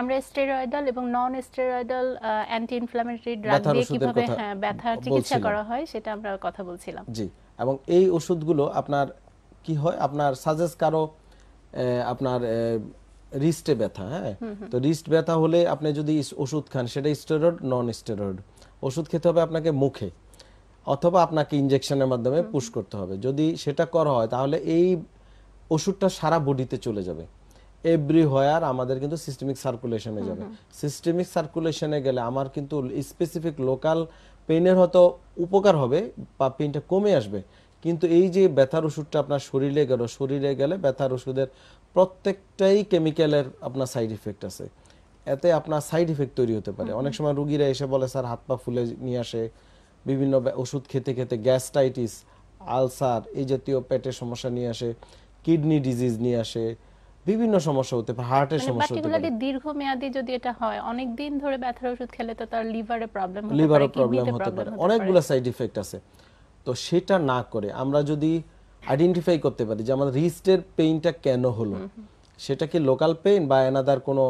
আমরা স্টেরয়েডাল এবং non steroidal anti inflammatory drug দিয়ে কিভাবে হ্যাঁ ব্যথা চিকিৎসা করা হয় সেটা আমরা কথা বলছিলাম জি এবং এই ওষুধগুলো আপনার কি হয় আপনার সাজেস্ট কারো আপনার রিস্টে ব্যথা হ্যাঁ তো রিস্ট ব্যথা হলে আপনি যদি ওষুধ খান সেটা স্টেরয়েড নন স্টেরয়েড ওষুধ খেতে হবে আপনাকে মুখে অথবা আপনাকে ইনজেকশনের মাধ্যমে পুশ করতে হবে যদি সেটা করা হয় তাহলে এই ওষুধটা সারা বডিতে চলে যাবে এভরিহোয়ার আমাদের কিন্তু সিস্টেমিক সার্কুলেশনে যাবে সিস্টেমিক সার্কুলেশনে গেলে আমার কিন্তু স্পেসিফিক লোকাল পেইনের হয়তো উপকার হবে বা পেইনটা কমে আসবে কিন্তু এই যে ব্যথার ওষুধটা আপনার শরীরে গেল শরীরে গেলে ব্যথার ওষুধের প্রত্যেকটাই কেমিক্যালের আপনার সাইড ইফেক্ট আছে এতে আপনার সাইড ইফেক্ট তৈরি হতে পারে অনেক সময় রুগীরা এসে বলে স্যার হাত পা ফুলে নিয়ে আসে বিভিন্ন ওষুধ খেতে খেতে গ্যাস্টাইটিস আলসার এই জাতীয় পেটের সমস্যা নিয়ে আসে কিডনি ডিজিজ নিয়ে আসে বিভিন্ন সমস্যা হতে পারে হার্টের মানে সমস্যা হতে পারে দীর্ঘমেয়াদী যদি এটা হয় অনেক দিন ধরে ব্যথার ওষুধ খেলে তো তার লিভারে প্রবলেম হতে পারে লিভারে প্রবলেম হতে পারে অনেকগুলো সাইড ইফেক্ট আছে তো সেটা না করে আমরা যদি আইডেন্টিফাই করতে পারি যে আমাদের রিস্টের পেইনটা কেন হলো সেটা কি লোকাল পেইন বা এনাদার কোনো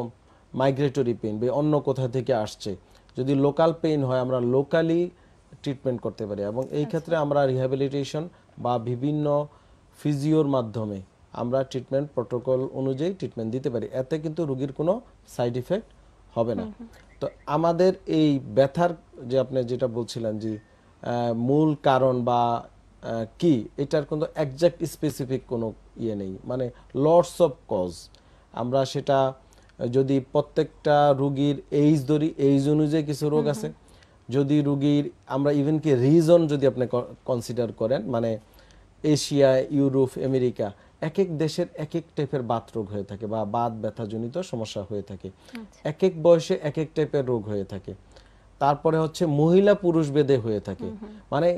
মাইগ্রেটরি পেইন বা অন্য কোথা থেকে আসছে যদি লোকাল পেইন হয় আমরা লোকালি ট্রিটমেন্ট করতে পারি এবং এই আচ্ছা। ক্ষেত্রে আমরা রিহ্যাবিলিটেশন বা বিভিন্ন ফিজিওর মাধ্যমে আমরা ট্রিটমেন্ট প্রোটোকল অনুযায়ী ট্রিটমেন্ট দিতে পারি এতে কিন্তু রুগীর কোনো সাইড ইফেক্ট হবে না তো আমাদের এই ব্যথার যে আপনি যেটা বলছিলেন যে মূল কারণ বা কি এটার কোনো একজ্যাক্ট স্পেসিফিক কোনো ইয়ে নেই মানে লর্ডস অফ কজ আমরা সেটা যদি প্রত্যেকটা রুগীর এইজ ধরি এইজ অনুযায়ী কিছু রোগ আছে যদি রুগীর আমরা ইভেন কি রিজন যদি আপনি কনসিডার করেন মানে এশিয়া ইউরোপ আমেরিকা এক এক দেশের এক এক টাইপের বাত রোগ হয়ে থাকে বা বাত ব্যথাজনিত সমস্যা হয়ে থাকে এক আচ্ছা। এক বয়সে এক এক টাইপের রোগ হয়ে থাকে তারপরে হচ্ছে মহিলা পুরুষ বেদে হয়ে থাকে মানে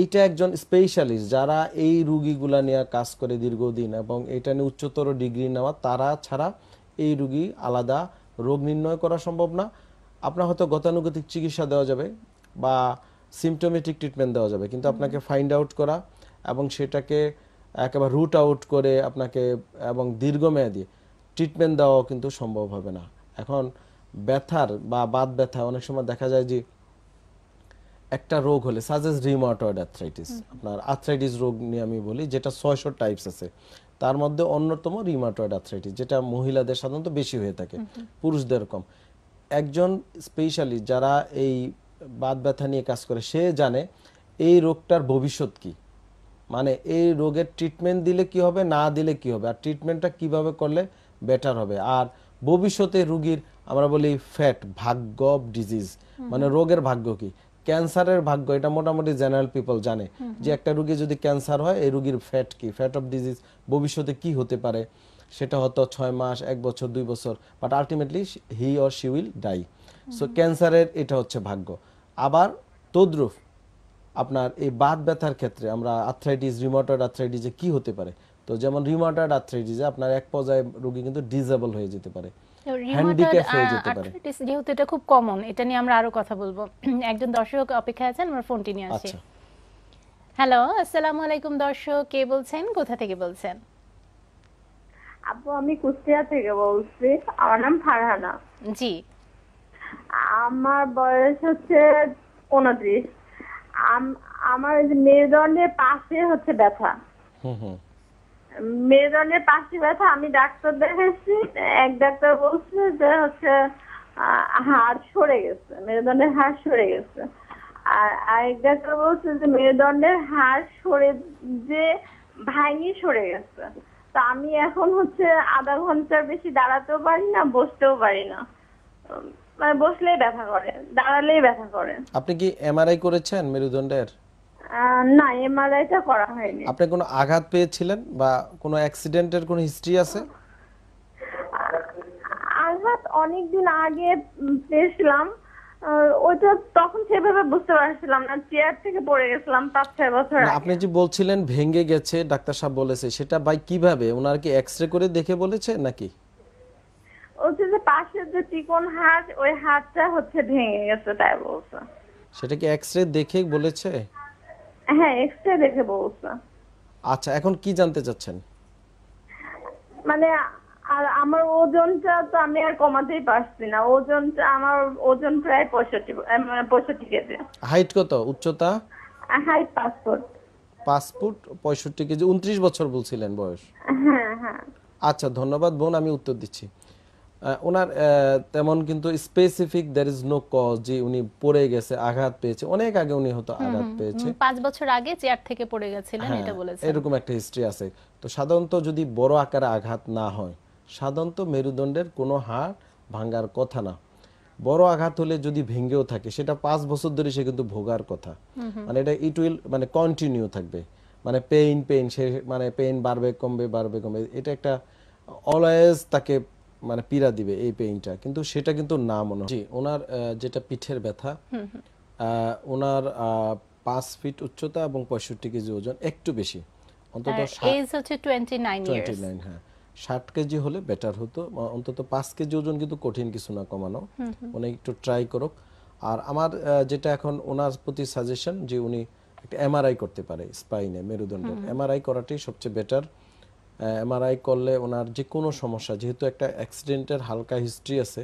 এইটা একজন স্পেশালিস্ট যারা এই রুগীগুলা নিয়ে কাজ করে দীর্ঘদিন এবং এটা নিয়ে উচ্চতর ডিগ্রি নেওয়া তারা ছাড়া এই রুগী আলাদা রোগ নির্ণয় করা সম্ভব না আপনার হয়তো গতানুগতিক চিকিৎসা দেওয়া যাবে বা সিমটোমেটিক ট্রিটমেন্ট দেওয়া যাবে কিন্তু আপনাকে ফাইন্ড আউট করা এবং সেটাকে একেবারে রুট আউট করে আপনাকে এবং দীর্ঘমেয়াদী ট্রিটমেন্ট দেওয়াও কিন্তু সম্ভব হবে না এখন ব্যথার বা বাত ব্যথা অনেক সময় দেখা যায় যে একটা রোগ হলে সাজেস রিমোটয়েড অ্যাথ্রাইটিস আপনার আর্থ্রাইটিস রোগ নিয়ে আমি বলি যেটা ছয়শো টাইপস আছে তার মধ্যে অন্যতম রিমাটয়েড অ্যাথ্রাইটিস যেটা মহিলাদের সাধারণত বেশি হয়ে থাকে পুরুষদের কম একজন স্পেশালি যারা এই বাত ব্যথা নিয়ে কাজ করে সে জানে এই রোগটার ভবিষ্যৎ কী মানে এই রোগের ট্রিটমেন্ট দিলে কি হবে না দিলে কি হবে আর ট্রিটমেন্টটা কিভাবে করলে বেটার হবে আর ভবিষ্যতে রুগীর আমরা বলি ফ্যাট ভাগ্য অফ ডিজিজ মানে রোগের ভাগ্য কি ক্যান্সারের ভাগ্য এটা মোটামুটি জেনারেল পিপল জানে যে একটা রুগী যদি ক্যান্সার হয় এই রুগীর ফ্যাট কি ফ্যাট অফ ডিজিজ ভবিষ্যতে কি হতে পারে সেটা হয়তো ছয় মাস এক বছর দুই বছর but ultimately he or she will die so ক্যান্সারের এটা হচ্ছে ভাগ্য আবার তদ্রুপ আপনার এই বাদ ব্যথার ক্ষেত্রে আমরা আর্থ্রাইটিস রিমোটয়েড আর্থ্রাইটিসে কি হতে পারে তো যেমন রিমোটয়েড আর্থ্রাইটিসে আপনার এক পর্যায়ে রোগী কিন্তু ডিজেবল হয়ে যেতে পারে যেহেতু এটা খুব কমন এটা নিয়ে আমরা আরো কথা বলবো একজন দর্শক অপেক্ষায় আছেন ফোনটি নিয়ে হ্যালো আচ্ছা। আসসালামু আলাইকুম দর্শক কে বলছেন কোথা থেকে বলছেন আপু আমি কুষ্টিয়া থেকে বলছি আমার নাম ফারহানা জি আমার বয়স হচ্ছে উনত্রিশ আমার মেরুদণ্ডের পাশে হচ্ছে ব্যথা মেরুদণ্ডের পাশে ব্যথা আমি ডাক্তার দেখেছি এক ডাক্তার বলছে যে হচ্ছে হাড় সরে গেছে মেরুদণ্ডের হাড় সরে গেছে আর আরেক ডাক্তার বলছে যে মেরুদণ্ডের হাড় সরে যে ভাঙি সরে গেছে তা আমি এখন হচ্ছে আধা ঘন্টার বেশি দাঁড়াতেও পারি না বসতেও পারি না মানে বসলেই ব্যথা করে দাঁড়ালেই ব্যথা করে আপনি কি এমআরআই করেছেন মেরুদণ্ডের না এমআরআইটা করা হয়নি আপনি কোনো আঘাত পেয়েছিলেন বা কোনো অ্যাক্সিডেন্টের কোনো হিস্ট্রি আছে আঘাত অনেক দিন আগে পেয়েছিলাম ওইটা তখন সেভাবে বুঝতে পারছিলাম না চেয়ার থেকে পড়ে গেছিলাম পাঁচ ছয় বছর আপনি যে বলছিলেন ভেঙে গেছে ডাক্তার সাহেব বলেছে সেটা ভাই কিভাবে ওনার কি এক্সরে করে দেখে বলেছে নাকি বলছে যে পাশের যে চিকন হাড় ওই হাতটা হচ্ছে ভেঙে গেছে তাই বলছে সেটা কি এক্সরে দেখে বলেছে হ্যাঁ এক্সরে দেখে বলছে আচ্ছা এখন কি জানতে চাচ্ছেন মানে আর আমার ওজনটা তো আমি আর কমাতেই পারছি না ওজনটা আমার ওজন প্রায় পঁয়ষট্টি মানে পঁয়ষট্টি কেজি হাইট কত উচ্চতা হাইট পাঁচ ফুট পাঁচ ফুট পঁয়ষট্টি কেজি উনত্রিশ বছর বলছিলেন বয়স হ্যাঁ হ্যাঁ আচ্ছা ধন্যবাদ বোন আমি উত্তর দিচ্ছি ওনার তেমন কিন্তু specific there is no cause যে উনি পড়ে গেছে আঘাত পেয়েছে অনেক আগে উনি হয়তো আঘাত পেয়েছে পাঁচ বছর আগে চেয়ার থেকে পড়ে গেছিলেন হ্যাঁ, এটা বলেছেন এরকম একটা হিস্ট্রি আছে তো সাধারণত যদি বড় আকারে আঘাত না হয় সাধারণত মেরুদণ্ডের কোনো হাড় ভাঙার কথা না বড় আঘাত হলে যদি ভেঙ্গেও থাকে সেটা পাঁচ বছর ধরে সে কিন্তু ভোগার কথা মানে এটা ইট উইল মানে কন্টিনিউ থাকবে মানে পেইন পেইন সে মানে পেইন বাড়বে কমবে বাড়বে কমবে এটা একটা অলওয়েজ তাকে মানে পীড়া দিবে এই পেইনটা কিন্তু সেটা কিন্তু না মনে জি ওনার যেটা পিঠের ব্যথা ওনার পাঁচ ফিট উচ্চতা এবং পঁয়ষট্টি কেজি ওজন একটু বেশি অন্তত হ্যাঁ। ষাট কেজি হলে বেটার হতো অন্তত পাঁচ কেজি ওজন কিন্তু কঠিন কিছু না কমানো উনি একটু ট্রাই করুক আর আমার যেটা এখন ওনার প্রতি সাজেশন যে উনি একটা এমআরআই করতে পারে স্পাইনে মেরুদণ্ডের এমআরআই করাটাই সবচেয়ে বেটার এমআরআই করলে ওনার যে কোনো সমস্যা যেহেতু একটা অ্যাক্সিডেন্টের হালকা হিস্ট্রি আছে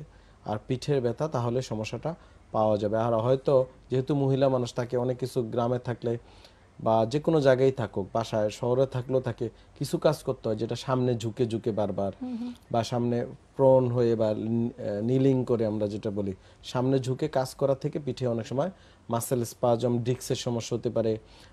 আর পিঠের ব্যথা তাহলে সমস্যাটা পাওয়া যাবে আর হয়তো যেহেতু মহিলা মানুষ থাকে অনেক কিছু গ্রামে থাকলে বা যে কোনো জায়গায় থাকুক বাসায় শহরে থাকলেও থাকে কিছু কাজ করতে হয় যেটা সামনে ঝুঁকে ঝুঁকে বারবার বা সামনে প্রণ হয়ে বা নিলিং করে আমরা যেটা বলি সামনে ঝুঁকে কাজ করা থেকে পিঠে অনেক সময় মাসেল স্পাজম ডিক্সের সমস্যা হতে পারে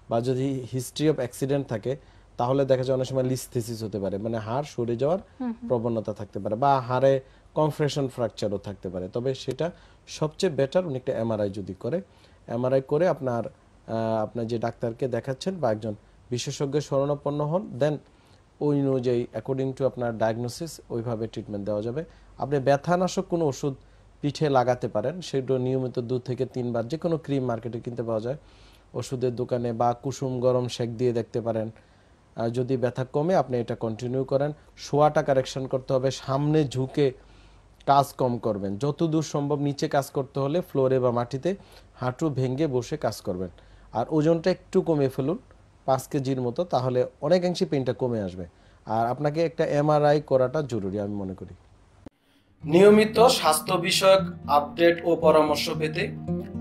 বা যদি হিস্ট্রি অফ অ্যাক্সিডেন্ট থাকে তাহলে দেখা যায় অনেক সময় লিস্থেসিস হতে পারে মানে হাড় সরে যাওয়ার প্রবণতা থাকতে পারে বা হাড়ে কনফ্রেশন ফ্র্যাকচারও থাকতে পারে তবে সেটা সবচেয়ে বেটার উনি একটা এমআরআই যদি করে এমআরআই করে আপনার আপনার যে ডাক্তারকে দেখাচ্ছেন বা একজন বিশেষজ্ঞের স্মরণাপন্ন হন দেন ওই অনুযায়ী অ্যাকর্ডিং টু আপনার ডায়াগনোসিস ওইভাবে ট্রিটমেন্ট দেওয়া যাবে আপনি ব্যথানাশক কোনো ওষুধ পিঠে লাগাতে পারেন সেগুলো নিয়মিত দু থেকে তিনবার যে কোনো ক্রিম মার্কেটে কিনতে পাওয়া যায় ওষুধের দোকানে বা কুসুম গরম শেক দিয়ে দেখতে পারেন যদি ব্যথা কমে আপনি এটা কন্টিনিউ করেন শোয়াটা কারেকশন করতে হবে সামনে ঝুঁকে কাজ কম করবেন যত দূর সম্ভব নিচে কাজ করতে হলে ফ্লোরে বা মাটিতে হাঁটু ভেঙে বসে কাজ করবেন আর ওজনটা একটু কমে ফেলুন পাঁচ কেজির মতো তাহলে অনেকাংশে পেনটা কমে আসবে আর আপনাকে একটা এমআরআই করাটা জরুরি আমি মনে করি নিয়মিত স্বাস্থ্য বিষয়ক আপডেট ও পরামর্শ পেতে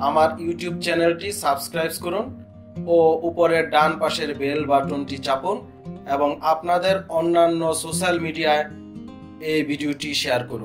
আমার ইউটিউব চ্যানেলটি সাবস্ক্রাইব করুন ও উপরের ডান পাশের বেল বাটনটি চাপুন এবং আপনাদের অন্যান্য সোশ্যাল মিডিয়ায় এই ভিডিওটি শেয়ার করুন